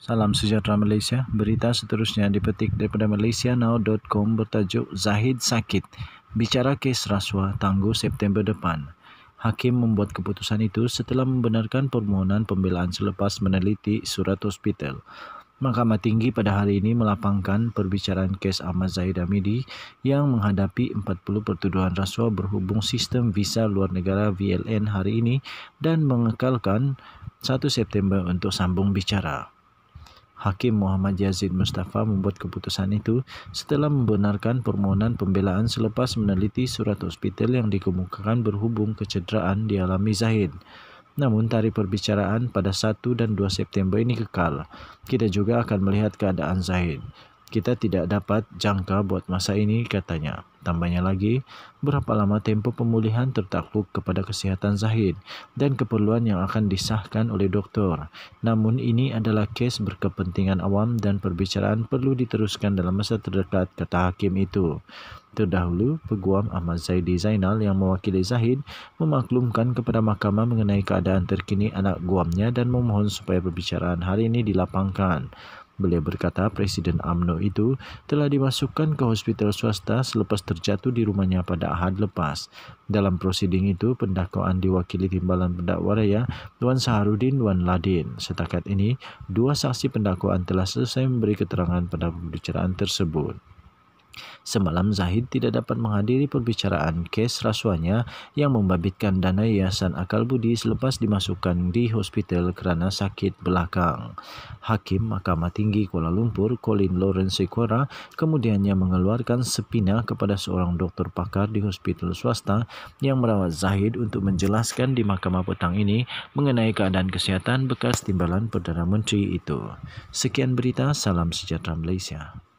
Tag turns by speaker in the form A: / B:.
A: Salam sejahtera Malaysia. Berita seterusnya dipetik daripada malaysianow.com bertajuk Zahid Sakit bicara kes rasuah tangguh September depan. Hakim membuat keputusan itu setelah membenarkan permohonan pembelaan selepas meneliti surat hospital. Mahkamah Tinggi pada hari ini melapangkan perbicaraan kes Ahmad Zahid Amidi yang menghadapi 40 pertuduhan rasuah berhubung sistem visa luar negara VLN hari ini dan mengekalkan 1 September untuk sambung bicara. Hakim Muhammad Yazid Mustafa membuat keputusan itu setelah membenarkan permohonan pembelaan selepas meneliti surat hospital yang dikemukakan berhubung kecederaan dialami Zahid. Namun tarikh perbicaraan pada 1 dan 2 September ini kekal. Kita juga akan melihat keadaan Zahid. Kita tidak dapat jangka buat masa ini, katanya. Tambahnya lagi, berapa lama tempo pemulihan tertakluk kepada kesihatan Zahid dan keperluan yang akan disahkan oleh doktor. Namun ini adalah kes berkepentingan awam dan perbicaraan perlu diteruskan dalam masa terdekat, kata hakim itu. Terdahulu, Peguam Ahmad Zaidi Zainal yang mewakili Zahid memaklumkan kepada mahkamah mengenai keadaan terkini anak guamnya dan memohon supaya perbicaraan hari ini dilapangkan. Beliau berkata Presiden Amno itu telah dimasukkan ke hospital swasta selepas terjatuh di rumahnya pada ahad lepas. Dalam prosiding itu, pendakwaan diwakili timbalan pendakwa raya Tuan Saharudin Tuan Ladin. Setakat ini, dua saksi pendakwaan telah selesai memberi keterangan pada pembicaraan tersebut. Semalam Zahid tidak dapat menghadiri perbicaraan kes rasuanya yang membabitkan dana yayasan akal budi selepas dimasukkan di hospital kerana sakit belakang. Hakim Mahkamah Tinggi Kuala Lumpur Colin Lawrence Sekora kemudiannya mengeluarkan sepina kepada seorang doktor pakar di hospital swasta yang merawat Zahid untuk menjelaskan di mahkamah petang ini mengenai keadaan kesihatan bekas timbalan Perdana Menteri itu. Sekian berita, salam sejahtera Malaysia.